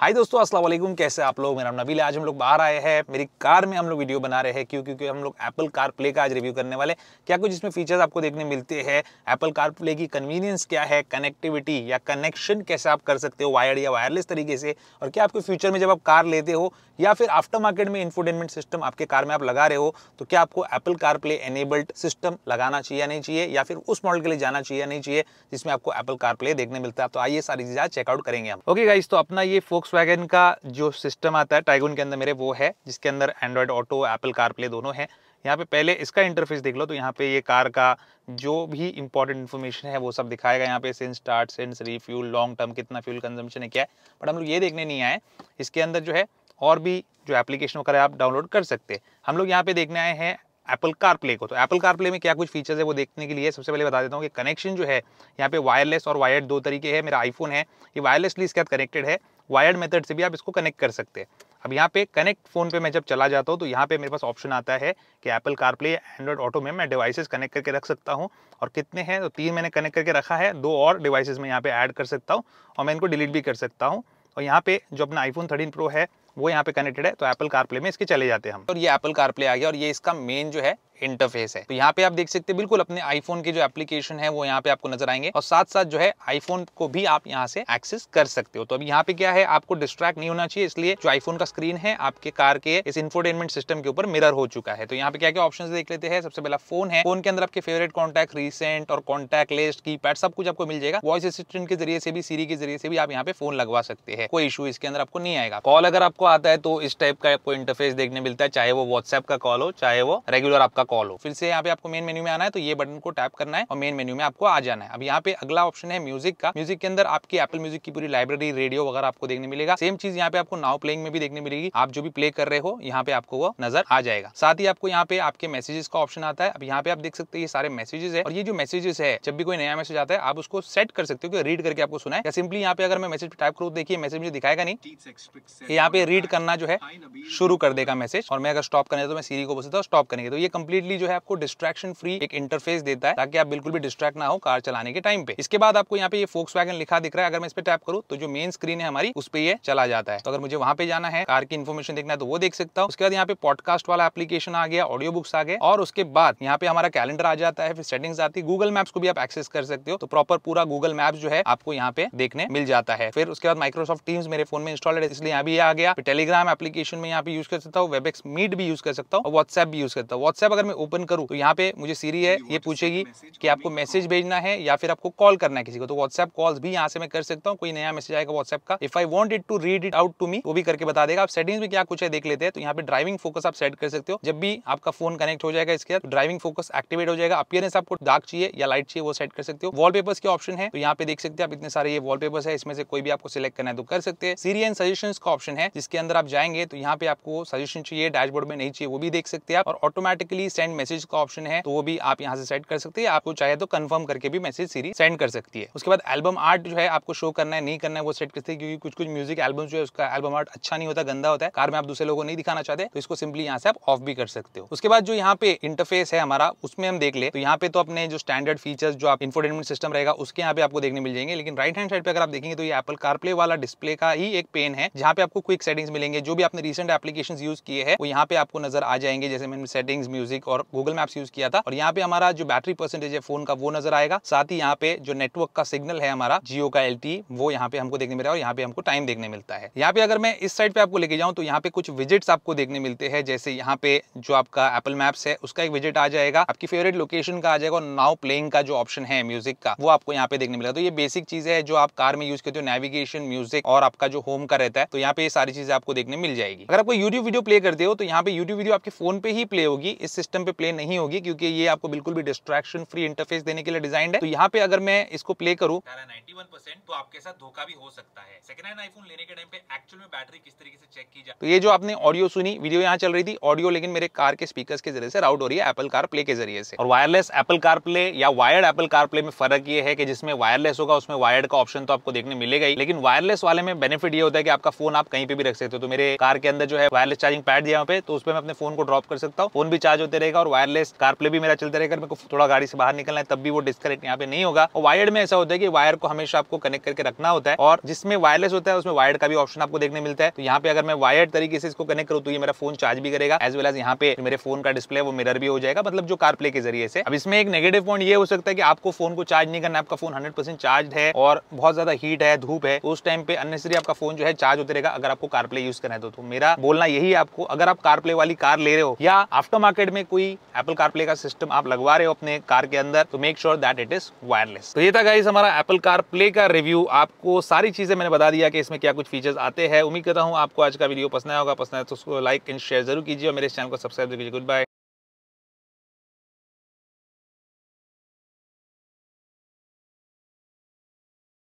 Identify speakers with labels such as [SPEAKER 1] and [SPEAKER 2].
[SPEAKER 1] हाय दोस्तों अस्सलाम वालेकुम कैसे आप लोग मेरा नाम नबील आज हम लोग बाहर आए हैं मेरी कार में हम लोग वीडियो बना रहे हैं क्यों क्योंकि हम लोग एप्पल कार प्ले का आज रिव्यू करने वाले क्या कुछ इसमें फीचर्स आपको देखने मिलते हैं एप्पल कार प्ले की कन्वीनियंस क्या है कनेक्टिविटी या कनेक्शन कैसे आप कर सकते हो वायर्ड या वायरलेस तरीके से और क्या आपके फ्यूचर में जब आप कार लेते हो या फिर आफ्टर मार्केट में इन्फोटेनमेंट सिस्टम आपके कार में आप लगा रहे हो तो क्या आपको Apple CarPlay enabled system लगाना चाहिए या नहीं चाहिए या फिर उस मॉडल के लिए जाना चाहिए या नहीं चाहिए जिसमें आपको एप्पल कार प्ले देखने मिलता है तो आइए सारी चीज़ चेकआउट करेंगे हम ओके गाइस तो अपना ये फोक्स वॉक्स का जो सिस्टम आता है टाइगोन के अंदर मेरे वो है जिसके अंदर एंड्रॉयड ऑटो एप्पल कारप्ले दोनों हैं यहाँ पे पहले इसका इंटरफेस देख लो तो यहाँ पे ये कार का जो भी इंपॉर्टेंट इन्फॉर्मेशन है वो सब दिखाएगा यहाँ पे sense start sense refuel long term कितना फ्यूल कंजम्पशन है क्या है बट हम लोग ये देखने नहीं आए इसके अंदर जो है और भी जो एप्लीकेशन वगैरह आप डाउनलोड कर सकते हैं हम लोग यहाँ पे देखने आए हैं एप्पल कार प्ले को तो एप्पल कार प्ले में क्या कुछ फीचर्स है वो देखने के लिए सबसे पहले बता देता हूँ कि कनेक्शन जो है यहाँ पे वायरलेस और वायर्ड दो तरीके है मेरा आईफोन है ये वायरलेसली इसके साथ कनेक्टेड है वायर्ड मेथड से भी आप इसको कनेक्ट कर सकते हैं अब यहाँ पे कनेक्ट फ़ोन पे मैं जब चला जाता हूँ तो यहाँ पे मेरे पास ऑप्शन आता है कि एप्पल कारप्ले एंड्रॉयड ऑटो में मैं डिवाइसेस कनेक्ट करके रख सकता हूँ और कितने हैं तो तीन मैंने कनेक्ट करके रखा है दो और डिवाइसेस में यहाँ पे ऐड कर सकता हूँ और मैं इनको डिलीट भी कर सकता हूँ और यहाँ पे जो अपना आईफोन थर्टीन प्रो है वो यहाँ पे कनेक्टेड है तो एप्पल कारप्ले में इसके चले जाते हैं हम और ये एप्पल कारप्ले आ गया और ये इसका मेन जो है इंटरफेस है तो यहाँ पे आप देख सकते हैं बिल्कुल अपने आईफोन के जो एप्लीकेशन है वो यहाँ पे आपको नजर आएंगे और साथ साथ जो है आईफोन को भी आप यहाँ से एक्सेस कर सकते हो तो अब यहाँ पे क्या है आपको डिस्ट्रैक्ट नहीं होना चाहिए इसलिए जो आईफोन का स्क्रीन है आपके कार के इस इन्फोटेनमेंट सिस्टम के ऊपर मिरर हो चुका है तो यहाँ पे क्या क्या ऑप्शन देख लेते हैं सबसे पहला फोन है फोन के अंदर आपके फेवरेट कॉन्टैक्ट रिसेंट और कॉन्टैक्ट लिस्ट की सब कुछ आपको मिल जाएगा वॉइस असिस्टेंट के जरिए से भी सीरी के जरिए से भी आप यहाँ पे फोन लगवा सकते हैं कोई इशू इसके अंदर आपको नहीं आएगा कॉल अगर आपको आता है तो इस टाइप का आपको इंटरफेस देखने मिलता है चाहे वो व्हाट्सएप का कॉल हो चाहे वो रेगुलर आपका कॉल हो फिर से यहाँ पे आपको मेन मेन्यू में आना है तो ये बटन को टैप करना है और मेन मेन्यू में आपको आ जाना है अब यहाँ पे अगला ऑप्शन है म्यूजिक का म्यूजिक के अंदर आपकी एप्पल म्यूजिक की पूरी लाइब्रेरी रेडियो वगैरह आपको देखने मिलेगा सेम चीज यहाँ पे आपको नाउ प्लेइंग में भी देखने मिलेगी आप जो भी प्ले कर रहे हो यहाँ पे आपको वो नजर आ जाएगा साथ ही आपको यहाँ पे आपके मैसेजेस का ऑप्शन आता है अब यहाँ पे आप देख सकते हैं ये सारे मैसेजेस है और ये जो मैसेजेस है जब भी कोई नया मैसेज आता है आप उसको सेट कर सकते हो कि रीड करके आपको सुना है या सिंपली यहाँ पे अगर मैं मैसेज टाइप करूँ देखिए मैसेज मुझे दिखाएगा नहीं यहाँ पे रीड करना जो है शुरू कर देगा मैसेज और मैं अगर स्टॉप करने तो मैं सीरी को बोल सकता हूँ स्टॉप करेंगे तो ये कंप्लीट कम्प्लीटली जो है आपको डिस्ट्रैक्शन फ्री एक इंटरफेस देता है ताकि आप बिल्कुल भी डिस्ट्रैक्ट ना हो कार चलाने के टाइम पे इसके बाद आपको यहाँ पे फोक्स वैगन लिखा दिख रहा है अगर मैं इस पर टैप करूँ तो जो मेन स्क्रीन है हमारी उस पर चला जाता है तो अगर मुझे वहां पे जाना है कार की इन्फॉर्मेशन देखना है तो वो देख सकता हूँ उसके बाद यहाँ पे पॉडकास्ट वाला एप्लीकेशन आ गया ऑडियो बुक्स आ गए और उसके बाद यहाँ पे हमारा कैलेंडर आ जाता है फिर सेटिंग्स आती है गूगल मैप्स को भी आप एक्सेस कर सकते हो तो प्रॉपर पूरा गूगल मैप्स जो है आपको यहाँ पे देखने मिल जाता है फिर उसके बाद माइक्रोसॉफ्ट टीम्स मेरे फोन में इंस्टॉल है इसलिए यहाँ भी आ गया टेलीग्राम एप्लीकेशन में यहाँ पे यूज कर सकता हूँ वेबेक्स मीट भी यूज कर सकता हूँ व्हाट्सएप भी यूज करता हूँ व्हाट्सएप अगर मैं ओपन करूँ तो यहाँ पे मुझे सीरी है ये पूछेगी कि आपको मैसेज हाँ। भेजना है या फिर आपको कॉल करना है किसी को तो व्हाट्सएप कॉल भी यहाँ से मैं कर सकता हूँ कोई नया मैसेज आएगा व्हाट्सएप का if I want it to read it out to me वो भी करके बता देगा आप सेटिंग में क्या कुछ है देख लेते हैं तो यहाँ पे ड्राइविंग फोकस आप सेट कर सकते हो जब भी आपका फोन कनेक्ट हो जाएगा इसके साथ ड्राइविंग फोकस एक्टिवेट हो जाएगा अपियरेंस आपको डार्क चाहिए या लाइट चाहिए वो सेट कर सकते हो वॉलपेपर्स के ऑप्शन है तो यहाँ पे देख सकते हैं आप इतने सारे ये वॉलपेपर्स है इसमें से कोई भी आपको सिलेक्ट करना है तो कर सकते हैं सीरी एंड सजेशन का ऑप्शन है जिसके अंदर आप जाएंगे तो यहाँ पे आपको सजेशन चाहिए डैशबोर्ड में नहीं चाहिए वो भी देख सकते हैं और ऑटोमेटिकली सेंड मैसेज का ऑप्शन है तो वो भी आप यहाँ से सेट कर सकते हैं आपको चाहे तो कन्फर्म करके भी मैसेज सीरी सेंड कर सकती है उसके बाद एल्बम आर्ट जो है आपको शो करना है नहीं करना है वो सेट करते हैं क्योंकि कुछ कुछ म्यूजिक एल्बम जो है उसका एल्बम आर्ट अच्छा नहीं होता गंदा होता है कार में आप दूसरे लोगों को नहीं दिखाना चाहते तो इसको सिंपली यहाँ से आप ऑफ भी कर सकते हो उसके बाद जो यहाँ पे इंटरफेस है हमारा उसमें हम देख ले तो यहाँ पे तो अपने जो स्टैंडर्ड फीचर्स जो आप इंफोटेनमेंट सिस्टम रहेगा उसके यहाँ पे आपको देखने मिल जाएंगे लेकिन राइट हैंड साइड पे अगर आप देखेंगे तो ये एप्पल कारप्ले वाला डिस्प्ले का ही एक पेन है जहाँ पे आपको क्विक सेटिंग्स मिलेंगे जो भी आपने रिसेंट एप्लीकेशन यूज किए हैं वो यहाँ पे आपको नजर आ जाएंगे जैसे मैंने सेटिंग्स म्यूजिक एक और गूगल मैप्स यूज किया था और यहाँ पे हमारा जो बैटरी परसेंटेज है फोन का वो नजर आएगा साथ ही यहाँ पे जो नेटवर्क का सिग्नल है हमारा जियो का एल वो यहाँ पे हमको देखने मिल रहा है और यहाँ पे हमको टाइम देखने मिलता है यहाँ पे अगर मैं इस साइड पे आपको लेके जाऊँ तो यहाँ पे कुछ विजिट्स आपको देखने मिलते हैं जैसे यहाँ पे जो आपका एपल मैप्स है उसका एक विजिट आ जाएगा आपकी फेवरेट लोकेशन का आ जाएगा और नाउ प्लेइंग का जो ऑप्शन है म्यूजिक का वो आपको यहाँ पे देखने मिलेगा तो ये बेसिक चीज है जो आप कार में यूज करते हो नेविगेशन म्यूजिक और आपका जो होम का रहता है तो यहाँ पे ये सारी चीजें आपको देखने मिल जाएगी अगर आपको यूट्यूब वीडियो प्ले करते हो तो यहाँ पे यूट्यूब वीडियो आपके फोन पे ही प्ले होगी इस सिस्टम पे प्ले नहीं होगी क्योंकि ये आपको बिल्कुल भी डिस्ट्रैक्शन फ्री इंटरफेस देने के लिए डिजाइन है तो यहाँ पे अगर मैं इसको प्ले करूँ तो आपके साथ धोखा भी हो सकता है सेकंड हैंड आईफोन लेने के टाइम पे एक्चुअल में बैटरी किस तरीके से चेक की जाए तो ये जो आपने ऑडियो सुनी वीडियो यहाँ चल रही थी ऑडियो लेकिन मेरे कार के स्पीकर के जरिए से राउट हो रही है एपल कार प्ले के जरिए से और वायरलेस एपल कार प्ले या वायर्ड एपल कार प्ले में फर्क ये है कि जिसमें वायरलेस होगा उसमें वायर्ड का ऑप्शन तो आपको देखने मिलेगा ही लेकिन वायरलेस वाले में बेनिफिट ये होता है कि आपका फोन आप कहीं पे भी रख सकते हो तो मेरे कार के अंदर जो है वायरलेस चार्जिंग पैड दिया पे तो उसमें मैं अपने फोन को ड्रॉप कर सकता हूँ फोन भी चार्ज होते रहेगा और वायरलेस कारप्ले भी मेरा चलते रहेगा मेरे को थोड़ा गाड़ी से बाहर निकलना है तब भी वो डिस्कनेक्ट यहाँ पे नहीं होगा और वायर्ड में ऐसा होता है कि वायर को हमेशा आपको कनेक्ट करके रखना होता है और जिसमें वायरलेस होता है उसमें वायर का भी ऑप्शन आपको देखने मिलता है तो यहाँ पे अगर मैं वायर्ड तरीके से इसको कनेक्ट करूँ तो ये मेरा फोन चार्ज भी करेगा एज वेल एज यहाँ पे मेरे फोन का डिस्प्ले वो मिरर भी हो जाएगा मतलब जो कारप्ले के जरिए से अब इसमें एक नेगेटिव पॉइंट ये हो सकता है कि आपको फोन को चार्ज नहीं करना आपका फोन हंड्रेड चार्ज है और बहुत ज्यादा हीट है धूप है उस टाइम पे अननेसरी आपका फोन जो है चार्ज होते रहेगा अगर आपको कारप्ले यूज करना है तो, तो मेरा बोलना यही आपको अगर आप कारप्ले वाली कार ले रहे हो या आफ्टर मार्केट में कोई एप्पल कारप्ले का सिस्टम आप लगवा रहे हो अपने कार के अंदर तो make sure that it is wireless तो ये था गाइज हमारा एप्पल कारप्ले का रिव्यू आपको सारी चीजें मैंने बता दिया कि इसमें क्या कुछ फीचर्स आते हैं उम्मीद करता हूँ आपको आज का वीडियो पसंद आया होगा पसंद आया तो उसको लाइक एंड शेयर जरूर कीजिए और मेरे चैनल को सब्सक्राइब कीजिए गुड बाय